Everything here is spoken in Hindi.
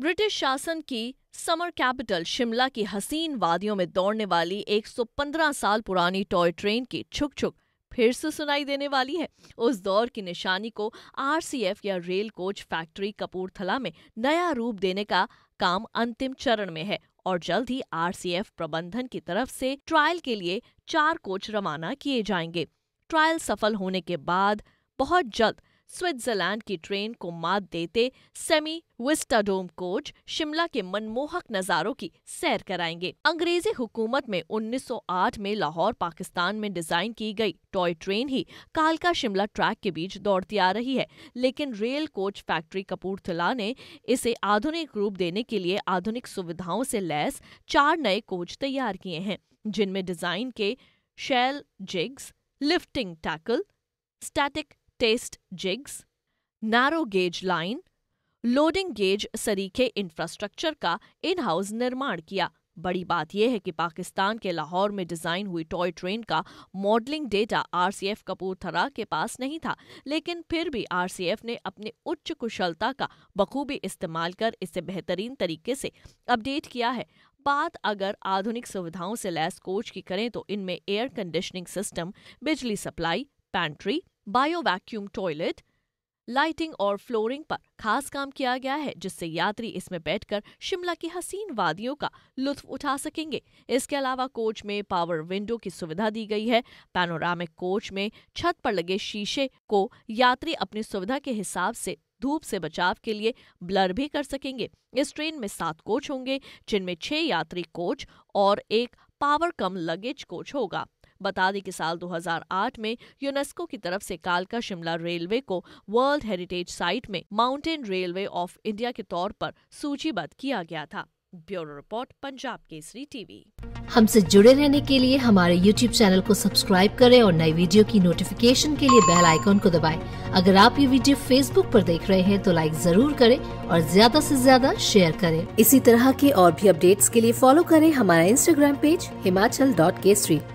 ब्रिटिश शासन की समर कैपिटल शिमला की हसीन वादियों में दौड़ने वाली 115 साल पुरानी टॉय ट्रेन की छुक छुक फिर से सुनाई देने वाली है उस दौर की निशानी को आरसीएफ या रेल कोच फैक्ट्री कपूरथला में नया रूप देने का काम अंतिम चरण में है और जल्द ही आरसीएफ प्रबंधन की तरफ से ट्रायल के लिए चार कोच रवाना किए जाएंगे ट्रायल सफल होने के बाद बहुत जल्द स्विट्जरलैंड की ट्रेन को मात देते सेमी विस्टाडोम कोच शिमला के मनमोहक नज़ारों की सैर कराएंगे अंग्रेजी हुकूमत में 1908 में लाहौर पाकिस्तान में डिजाइन की गई टॉय ट्रेन ही कालका शिमला ट्रैक के बीच दौड़ती आ रही है लेकिन रेल कोच फैक्ट्री कपूरथला ने इसे आधुनिक रूप देने के लिए आधुनिक सुविधाओं से लैस चार नए कोच तैयार किए हैं जिनमें डिजाइन के shell jigs lifting tackle static test jigs narrow gauge line loading gauge सरीखे इंफ्रास्ट्रक्चर का इन हाउस निर्माण किया बड़ी बात यह है कि पाकिस्तान के लाहौर में डिजाइन हुई टॉय ट्रेन का मॉडलिंग डेटा आरसीएफ कपूरथरा के पास नहीं था लेकिन फिर भी आरसीएफ ने अपने उच्च कुशलता का बखूबी इस्तेमाल कर इसे बेहतरीन तरीके से अपडेट किया है बात अगर आधुनिक सुविधाओं से लैस कोच की करें तो इनमें एयर कंडीशनिंग सिस्टम बिजली supply pantry bio vacuum toilet lighting और फ्लोरिंग पर खास काम किया गया है जिससे यात्री इसमें बैठकर शिमला की हसीन वादियों का लुत्फ उठा सकेंगे इसके अलावा कोच में पावर विंडो की सुविधा दी गई है पैनोरामिक कोच में छत पर लगे शीशे को यात्री अपनी सुविधा के हिसाब से धूप से बचाव के लिए ब्लर भी कर सकेंगे इस ट्रेन में सात कोच होंगे जिनमें छह यात्री कोच और एक पावर कम लगेज कोच होगा बता दें कि साल 2008 में यूनेस्को की तरफ से कालका शिमला रेलवे को वर्ल्ड हेरिटेज साइट में माउंटेन रेलवे ऑफ इंडिया के तौर पर सूचीबद्ध किया गया था bureau report Punjab Kesari TV हमसे जुड़े रहने के लिए हमारे यूट्यूब चैनल को सब्सक्राइब करें और नई वीडियो की नोटिफिकेशन के लिए बेल आइकॉन को दबाएं। अगर आप ये वीडियो फेसबुक पर देख रहे हैं तो लाइक जरूर करें और ज्यादा से ज्यादा शेयर करें इसी तरह के और भी अपडेट्स के लिए फॉलो करें हमारा इंस्टाग्राम पेज हिमाचल डॉट